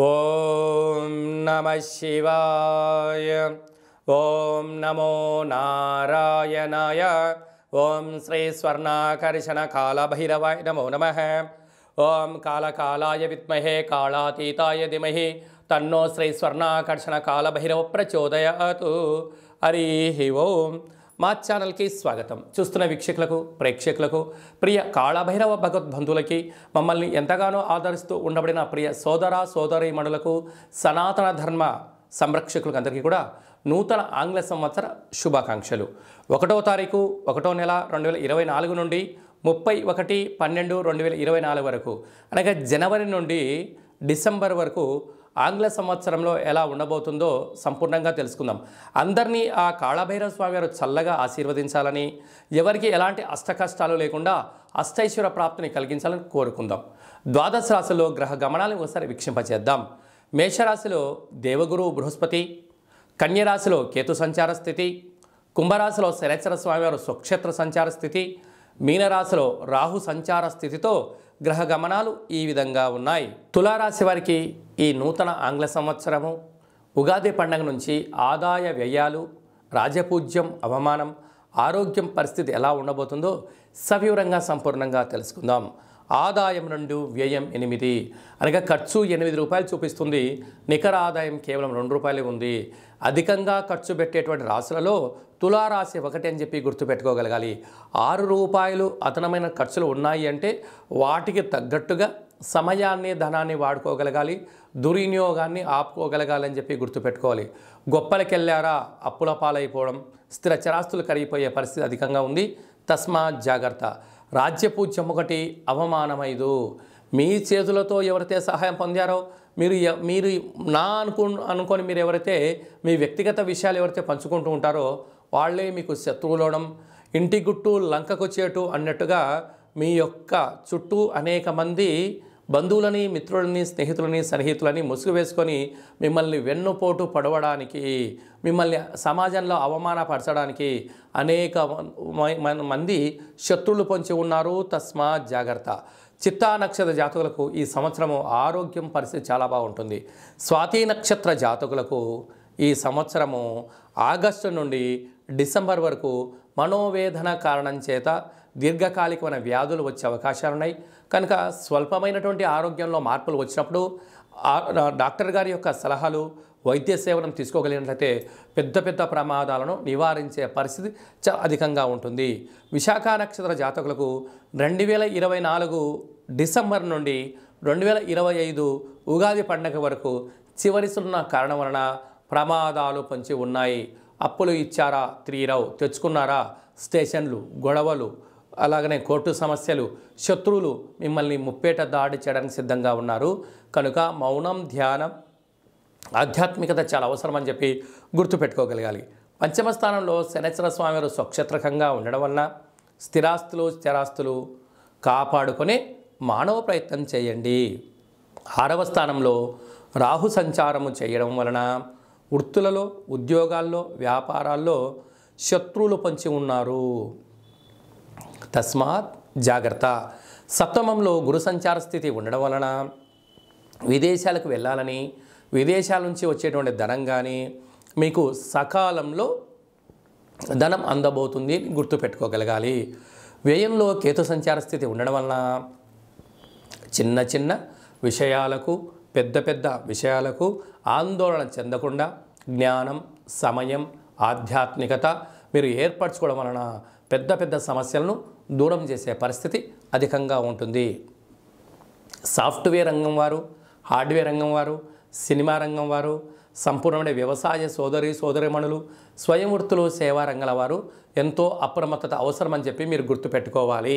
ॐ नमः शिवाय ॐ नमो नारायणाय ॐ श्रीस्वर्णाकर्षणकालभैरवाय नमो नमः ॐ कालकालाय विद्महे कालातीताय धीमहि तन्नो श्रीस्वर्णाकर्षणकालभैरवप्रचोदयातु हरिः ओम् మా ఛానల్కి స్వాగతం చూస్తున్న వీక్షకులకు ప్రేక్షకులకు ప్రియ కాళభైరవ భగవద్బంధువులకి మమ్మల్ని ఎంతగానో ఆదరిస్తూ ఉండబడిన ప్రియ సోదర సోదరి సోదరీమణులకు సనాతన ధర్మ సంరక్షకులకు అందరికీ కూడా నూతన ఆంగ్ల సంవత్సర శుభాకాంక్షలు ఒకటో తారీఖు ఒకటో నెల రెండు వేల ఇరవై నాలుగు నుండి ముప్పై ఒకటి పన్నెండు రెండు వేల ఇరవై నాలుగు వరకు అనగా జనవరి నుండి డిసెంబర్ వరకు ఆంగ్ల సంవత్సరంలో ఎలా ఉండబోతుందో సంపూర్ణంగా తెలుసుకుందాం అందరినీ ఆ కాళభైరవ స్వామి వారు చల్లగా ఆశీర్వదించాలని ఎవరికి ఎలాంటి అష్టకష్టాలు లేకుండా అష్టైశ్వర ప్రాప్తిని కలిగించాలని కోరుకుందాం ద్వాదశ రాశిలో గ్రహ గమనాలను ఒకసారి వీక్షింపచేద్దాం మేషరాశిలో దేవగురువు బృహస్పతి కన్యరాశిలో కేతు సంచార స్థితి కుంభరాశిలో శనేశ్వర స్వామివారు స్వక్షేత్ర సంచార స్థితి మీనరాశిలో రాహు సంచార స్థితితో గ్రహ గమనాలు ఈ విధంగా ఉన్నాయి తులారాశి వారికి ఈ నూతన ఆంగ్ల సంవత్సరము ఉగాది పండుగ నుంచి ఆదాయ వ్యయాలు రాజపూజ్యం అవమానం ఆరోగ్యం పరిస్థితి ఎలా ఉండబోతుందో సవివరంగా సంపూర్ణంగా తెలుసుకుందాం ఆదాయం రెండు వ్యయం ఎనిమిది అనగా ఖర్చు ఎనిమిది రూపాయలు చూపిస్తుంది నికర ఆదాయం కేవలం రెండు రూపాయలే ఉంది అధికంగా ఖర్చు పెట్టేటువంటి రాశులలో తులారాశి ఒకటి అని చెప్పి గుర్తుపెట్టుకోగలగాలి ఆరు రూపాయలు అదనమైన ఖర్చులు ఉన్నాయి అంటే వాటికి తగ్గట్టుగా సమయాన్ని ధనాన్ని వాడుకోగలగాలి దుర్వినియోగాన్ని ఆపుకోగలగాలని చెప్పి గుర్తుపెట్టుకోవాలి గొప్పలకెళ్ళారా అప్పుల పాలైపోవడం స్థిర చరాస్తులు కరిగిపోయే పరిస్థితి అధికంగా ఉంది తస్మాత్ జాగ్రత్త రాజ్యపూజ్యం ఒకటి అవమానమైదు మీ చేతులతో ఎవరైతే సహాయం పొందారో మీరు మీరు నా అనుకు అనుకొని మీరు ఎవరైతే మీ వ్యక్తిగత విషయాలు ఎవరైతే పంచుకుంటూ ఉంటారో వాళ్ళే మీకు శత్రువులవడం ఇంటి గుట్టు లంకకు చేటు అన్నట్టుగా మీ యొక్క చుట్టూ అనేక మంది బంధువులని మిత్రులని స్నేహితులని సన్నిహితులని ముసుగు వేసుకొని మిమ్మల్ని వెన్నుపోటు పడవడానికి మిమ్మల్ని సమాజంలో అవమానపరచడానికి అనేక మంది శత్రులు పొంచి ఉన్నారు తస్మా జాగ్రత్త చిత్తా నక్షత్ర జాతకులకు ఈ సంవత్సరము ఆరోగ్యం పరిస్థితి చాలా బాగుంటుంది స్వాతి నక్షత్ర జాతకులకు ఈ సంవత్సరము ఆగస్టు నుండి డిసెంబర్ వరకు మనోవేదన కారణం చేత దీర్ఘకాలికమైన వ్యాధులు వచ్చే అవకాశాలున్నాయి కనుక స్వల్పమైనటువంటి ఆరోగ్యంలో మార్పులు వచ్చినప్పుడు డాక్టర్ గారి యొక్క సలహాలు వైద్య సేవనం తీసుకోగలిగినట్లయితే పెద్ద పెద్ద ప్రమాదాలను నివారించే పరిస్థితి చ అధికంగా ఉంటుంది విశాఖ నక్షత్ర జాతకులకు రెండు వేల ఇరవై నాలుగు డిసెంబర్ నుండి రెండు వేల ఇరవై ఐదు ఉగాది పండగ వరకు చివరిసున్న కారణం వలన ప్రమాదాలు పొంచి ఉన్నాయి అప్పులు ఇచ్చారా త్రీరావు తెచ్చుకున్నారా స్టేషన్లు గొడవలు అలాగనే కోర్టు సమస్యలు శత్రువులు మిమ్మల్ని ముప్పేట దాడి చేయడానికి సిద్ధంగా ఉన్నారు కనుక మౌనం ధ్యానం ఆధ్యాత్మికత చాలా అవసరం అని చెప్పి గుర్తుపెట్టుకోగలగాలి పంచమ స్థానంలో శనేశ్వర స్వామివారు స్వక్షత్రకంగా ఉండడం వలన స్థిరాస్తులు స్థిరాస్తులు కాపాడుకొని మానవ ప్రయత్నం చేయండి ఆరవ స్థానంలో రాహు సంచారము చేయడం వలన వృత్తులలో ఉద్యోగాల్లో వ్యాపారాల్లో శత్రువులు పంచి ఉన్నారు తస్మాత్ జాగ్రత్త సప్తమంలో గురు సంచార స్థితి ఉండడం వలన విదేశాలకు వెళ్ళాలని విదేశాల నుంచి వచ్చేటువంటి ధనం కానీ మీకు సకాలంలో ధనం అందబోతుంది గుర్తుపెట్టుకోగలగాలి వ్యయంలో కేతు సంచార స్థితి ఉండడం వలన చిన్న చిన్న విషయాలకు పెద్ద పెద్ద విషయాలకు ఆందోళన చెందకుండా జ్ఞానం సమయం ఆధ్యాత్మికత మీరు ఏర్పరచుకోవడం వలన పెద్ద పెద్ద సమస్యలను దూరం చేసే పరిస్థితి అధికంగా ఉంటుంది సాఫ్ట్వేర్ రంగం వారు హార్డ్వేర్ రంగం వారు సినిమా రంగం వారు సంపూర్ణమైన వ్యవసాయ సోదరి సోదరిమణులు స్వయం వృత్తులు సేవా రంగాల వారు ఎంతో అప్రమత్తత అవసరమని చెప్పి మీరు గుర్తుపెట్టుకోవాలి